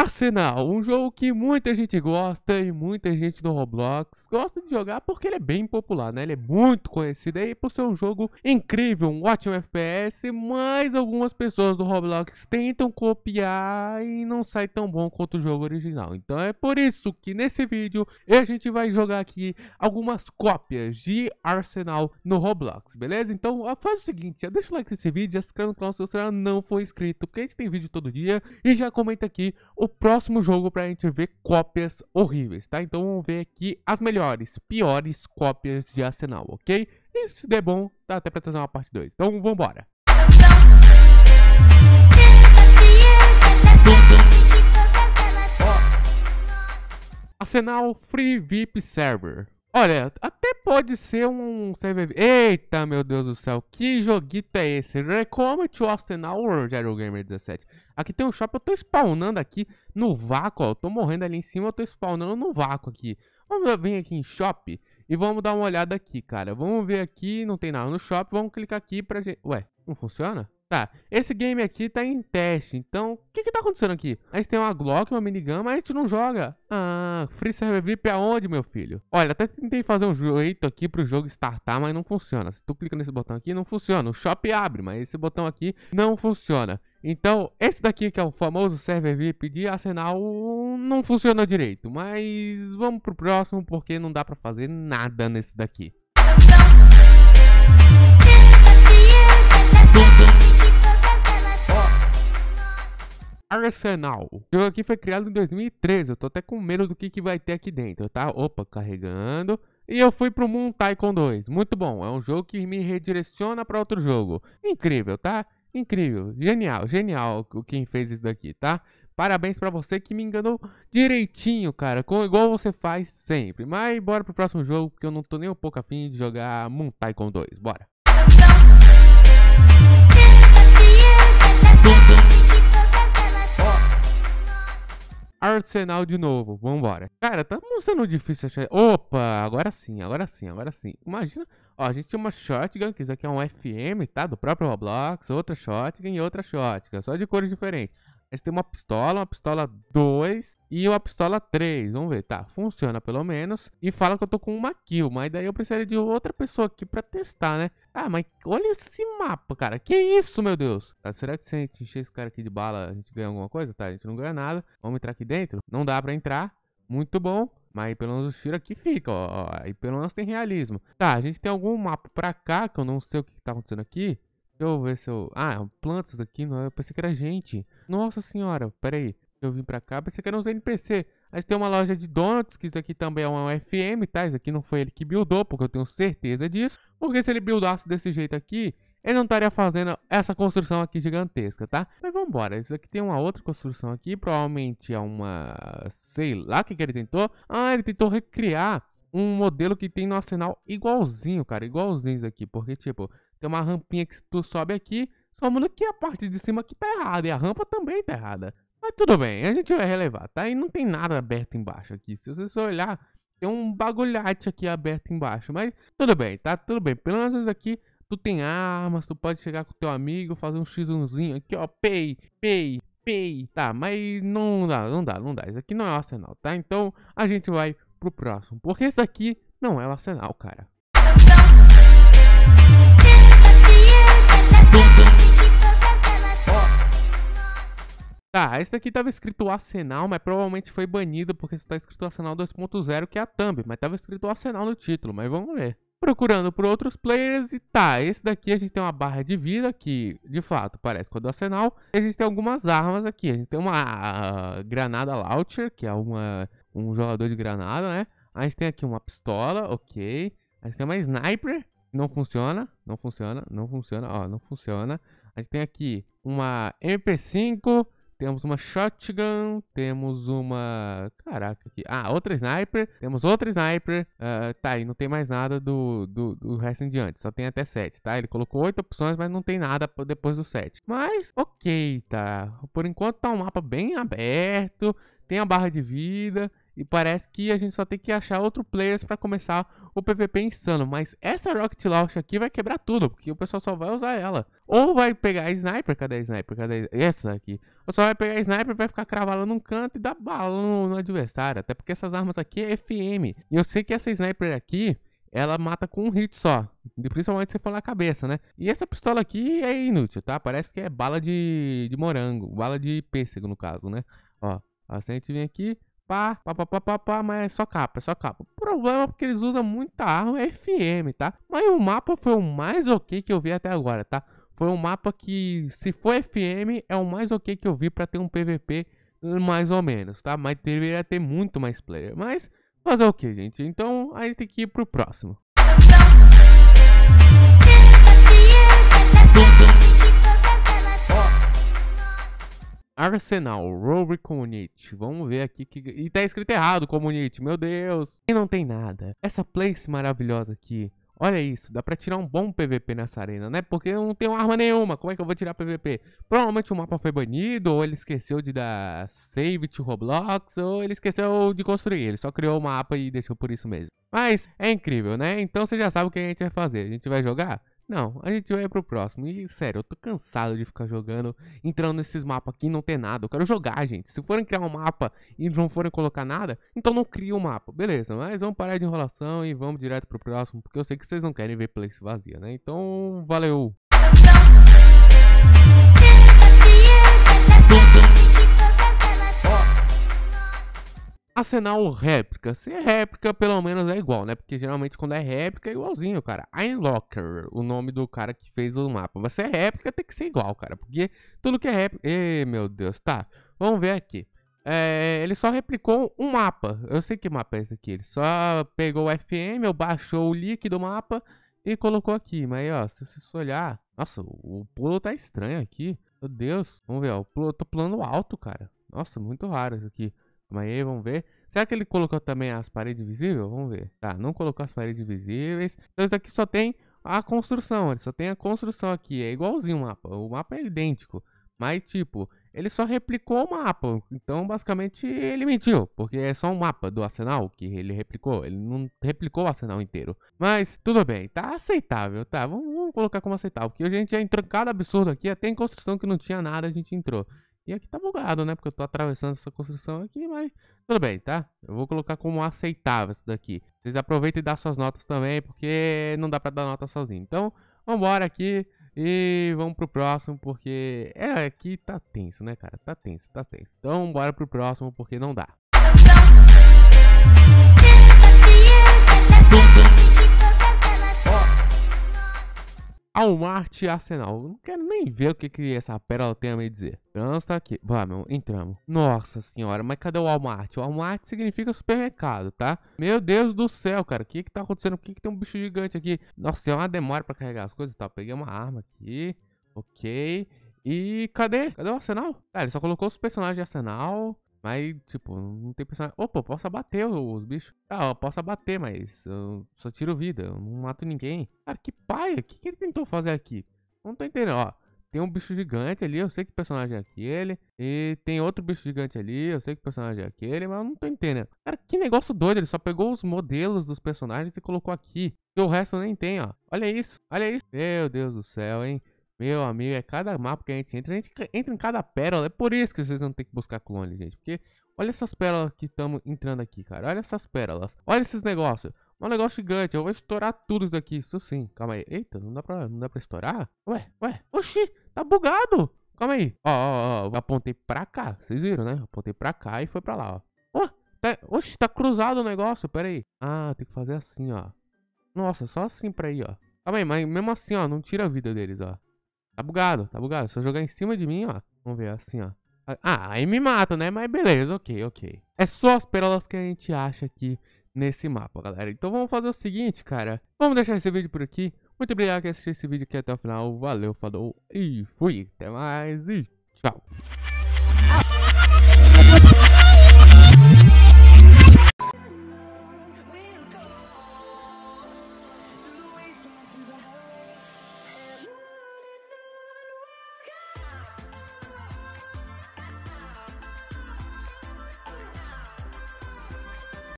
Arsenal, um jogo que muita gente gosta e muita gente no Roblox gosta de jogar porque ele é bem popular, né? Ele é muito conhecido aí por ser um jogo incrível, um ótimo FPS, mas algumas pessoas do Roblox tentam copiar e não sai tão bom quanto o jogo original. Então é por isso que nesse vídeo a gente vai jogar aqui algumas cópias de Arsenal no Roblox, beleza? Então faz o seguinte, já deixa o like nesse vídeo, já se inscreve no canal se você não for inscrito, porque a gente tem vídeo todo dia e já comenta aqui o próximo jogo pra gente ver cópias horríveis, tá? Então vamos ver aqui as melhores, piores cópias de Arsenal, ok? E se der bom, dá até pra trazer uma parte 2. Então vambora! Arsenal Free VIP Server Olha, até pode ser um server. Eita, meu Deus do céu, que joguito é esse? Recomet Austin Hour, Gero Gamer 17. Aqui tem um shopping, eu tô spawnando aqui no vácuo, ó. Eu tô morrendo ali em cima, eu tô spawnando no vácuo aqui. Vamos vir aqui em shop e vamos dar uma olhada aqui, cara. Vamos ver aqui, não tem nada no shop, vamos clicar aqui pra gente... Ué, não funciona? Tá, esse game aqui tá em teste, então o que que tá acontecendo aqui? A gente tem uma Glock, uma minigun, mas a gente não joga. Ah, Free Server VIP aonde, meu filho? Olha, até tentei fazer um jeito aqui pro jogo startar, mas não funciona. Se tu clica nesse botão aqui, não funciona. O shop abre, mas esse botão aqui não funciona. Então, esse daqui que é o famoso server VIP de Arsenal não funciona direito, mas vamos pro próximo porque não dá pra fazer nada nesse daqui. Arsenal. O jogo aqui foi criado em 2013. Eu tô até com medo do que, que vai ter aqui dentro, tá? Opa, carregando. E eu fui pro Moon Tycoon 2. Muito bom. É um jogo que me redireciona para outro jogo. Incrível, tá? Incrível. Genial, genial quem fez isso daqui, tá? Parabéns para você que me enganou direitinho, cara. Com, igual você faz sempre. Mas bora pro próximo jogo, porque eu não tô nem um pouco afim de jogar Moon Tycoon 2. Bora. Arsenal de novo, vambora. Cara, tá mostrando difícil achar. Opa, agora sim, agora sim, agora sim. Imagina, ó, a gente tinha uma shotgun, que isso aqui é um FM, tá? Do próprio Roblox, outra shotgun e outra shotgun, só de cores diferentes. Mas tem uma pistola, uma pistola 2 e uma pistola 3. Vamos ver, tá? Funciona pelo menos. E fala que eu tô com uma kill, mas daí eu precisaria de outra pessoa aqui pra testar, né? Ah, mas olha esse mapa, cara. Que isso, meu Deus? Tá, será que se a gente encher esse cara aqui de bala, a gente ganha alguma coisa? Tá, a gente não ganha nada. Vamos entrar aqui dentro? Não dá pra entrar. Muito bom. Mas pelo menos o tiro aqui fica, ó. E pelo menos tem realismo. Tá, a gente tem algum mapa pra cá, que eu não sei o que, que tá acontecendo aqui. Deixa eu ver se eu. Ah, plantas aqui, não. Eu pensei que era gente. Nossa senhora, peraí. Eu vim pra cá, pensei que era uns NPC. Mas tem uma loja de donuts, que isso aqui também é uma FM, tá? Isso aqui não foi ele que buildou, porque eu tenho certeza disso. Porque se ele buildasse desse jeito aqui, ele não estaria fazendo essa construção aqui gigantesca, tá? Mas vambora, isso aqui tem uma outra construção aqui, provavelmente é uma... sei lá o que, que ele tentou. Ah, ele tentou recriar um modelo que tem no arsenal igualzinho, cara, igualzinho isso aqui, porque, tipo, tem uma rampinha que tu sobe aqui, só muda que a parte de cima aqui tá errada e a rampa também tá errada. Mas tudo bem, a gente vai relevar, tá? E não tem nada aberto embaixo aqui. Se você só olhar, tem um bagulhate aqui aberto embaixo. Mas tudo bem, tá? Tudo bem. Pelo menos aqui tu tem armas, tu pode chegar com teu amigo, fazer um x1zinho aqui, ó. Pei, pei, pei. Tá, mas não dá, não dá, não dá. Isso aqui não é o arsenal, tá? Então a gente vai pro próximo. Porque isso aqui não é o arsenal, cara. Tá, esse daqui tava escrito Arsenal, mas provavelmente foi banido porque está escrito Arsenal 2.0, que é a thumb, mas tava escrito Arsenal no título, mas vamos ver. Procurando por outros players e tá, esse daqui a gente tem uma barra de vida que, de fato, parece com a do Arsenal. E a gente tem algumas armas aqui, a gente tem uma uh, granada launcher, que é uma, um jogador de granada, né? A gente tem aqui uma pistola, ok. A gente tem uma sniper, não funciona, não funciona, não funciona, ó, não funciona. A gente tem aqui uma MP5, temos uma shotgun, temos uma. Caraca, aqui. Ah, outra sniper, temos outra sniper. Uh, tá, e não tem mais nada do, do, do, resto em diante, só tem até 7, tá? Ele colocou 8 opções, mas não tem nada depois do 7. Mas, ok, tá. Por enquanto tá um mapa bem aberto, tem a barra de vida, e parece que a gente só tem que achar outro players para começar o PVP é insano, mas essa Rocket Launch aqui vai quebrar tudo, porque o pessoal só vai usar ela. Ou vai pegar a Sniper, cadê a Sniper? Cadê a... essa aqui? Ou só vai pegar a Sniper, vai ficar cravada num canto e dar bala no, no adversário, até porque essas armas aqui é FM. E eu sei que essa Sniper aqui, ela mata com um hit só. Principalmente se for na cabeça, né? E essa pistola aqui é inútil, tá? Parece que é bala de, de morango, bala de pêssego no caso, né? Ó, a gente vem aqui, pá, pá, pá, pá, pá, pá, mas é só capa, é só capa. O problema é porque eles usam muita arma FM, tá? Mas o mapa foi o mais ok que eu vi até agora, tá? Foi um mapa que, se for FM, é o mais ok que eu vi para ter um PVP mais ou menos, tá? Mas deveria ter muito mais player. Mas fazer o que, gente? Então a gente tem que ir pro próximo. Arsenal, Rory Community. Vamos ver aqui que. E tá escrito errado, Community, meu Deus. E não tem nada. Essa place maravilhosa aqui. Olha isso, dá pra tirar um bom PVP nessa arena, né? Porque eu não tenho arma nenhuma, como é que eu vou tirar PVP? Provavelmente o mapa foi banido, ou ele esqueceu de dar save to Roblox, ou ele esqueceu de construir, ele só criou o mapa e deixou por isso mesmo. Mas é incrível, né? Então você já sabe o que a gente vai fazer, a gente vai jogar não, a gente vai pro próximo. E sério, eu tô cansado de ficar jogando, entrando nesses mapas aqui e não ter nada. Eu quero jogar, gente. Se forem criar um mapa e não forem colocar nada, então não cria o um mapa. Beleza, mas vamos parar de enrolação e vamos direto pro próximo, porque eu sei que vocês não querem ver place vazia, né? Então, valeu! Arsenal réplica. Se é réplica, pelo menos é igual, né? Porque geralmente quando é réplica é igualzinho, cara. Einlocker, o nome do cara que fez o mapa. Mas se é réplica, tem que ser igual, cara. Porque tudo que é réplica... Ê, meu Deus, tá. Vamos ver aqui. É, ele só replicou um mapa. Eu sei que mapa é esse aqui. Ele só pegou o FM, baixou o leak do mapa e colocou aqui. Mas, ó, se você olhar... Nossa, o pulo tá estranho aqui. Meu Deus. Vamos ver, ó. Eu tô pulando alto, cara. Nossa, muito raro isso aqui. Calma aí, vamos ver. Será que ele colocou também as paredes visíveis? Vamos ver. Tá, não colocou as paredes visíveis. Então isso aqui só tem a construção, ele só tem a construção aqui. É igualzinho o mapa, o mapa é idêntico. Mas tipo, ele só replicou o mapa. Então, basicamente, ele mentiu, porque é só um mapa do arsenal que ele replicou. Ele não replicou o arsenal inteiro. Mas, tudo bem, tá aceitável, tá? Vamos, vamos colocar como aceitável, porque a gente já entrou cada absurdo aqui, até em construção que não tinha nada a gente entrou. E aqui tá bugado, né? Porque eu tô atravessando essa construção aqui, mas tudo bem, tá? Eu vou colocar como aceitável isso daqui. Vocês aproveitem e dá suas notas também, porque não dá pra dar nota sozinho. Então, vambora aqui e vamos pro próximo, porque... É, aqui tá tenso, né, cara? Tá tenso, tá tenso. Então, bora pro próximo, porque não dá. Walmart e Arsenal. Não quero nem ver o que, que essa pérola tem a me dizer. Trans então, tá aqui. Vamos, entramos. Nossa senhora, mas cadê o Walmart? O Walmart significa supermercado, tá? Meu Deus do céu, cara. O que que tá acontecendo? Por que que tem um bicho gigante aqui? Nossa, é uma demora pra carregar as coisas e tá? tal. Peguei uma arma aqui. Ok. E cadê? Cadê o Arsenal? Cara, tá, ele só colocou os personagens de Arsenal. Mas, tipo, não tem personagem. Opa, posso abater os bichos. Ah, eu posso abater, mas eu só tiro vida. Eu não mato ninguém. Cara, que paia. O que, que ele tentou fazer aqui? Não tô entendendo. Ó, tem um bicho gigante ali. Eu sei que personagem é aquele. E tem outro bicho gigante ali. Eu sei que personagem é aquele. Mas eu não tô entendendo. Cara, que negócio doido. Ele só pegou os modelos dos personagens e colocou aqui. E o resto nem tem, ó. Olha isso. Olha isso. Meu Deus do céu, hein. Meu amigo, é cada mapa que a gente entra, a gente entra em cada pérola. É por isso que vocês não tem que buscar clone, gente. Porque olha essas pérolas que estamos entrando aqui, cara. Olha essas pérolas. Olha esses negócios. É um negócio gigante. Eu vou estourar tudo isso daqui. Isso sim. Calma aí. Eita, não dá pra, não dá pra estourar? Ué, ué. Oxi, tá bugado. Calma aí. Ó, ó, ó. Apontei pra cá. Vocês viram, né? Apontei pra cá e foi pra lá, ó. Ué, tá... Oxi, tá cruzado o negócio. Pera aí. Ah, tem que fazer assim, ó. Nossa, só assim pra ir, ó. Calma aí, mas mesmo assim, ó, não tira a vida deles, ó. Tá bugado, tá bugado. Se eu jogar em cima de mim, ó. Vamos ver, assim, ó. Ah, aí me mata, né? Mas beleza, ok, ok. É só as pérolas que a gente acha aqui nesse mapa, galera. Então vamos fazer o seguinte, cara. Vamos deixar esse vídeo por aqui. Muito obrigado por assistir esse vídeo aqui até o final. Valeu, falou e fui. Até mais e tchau.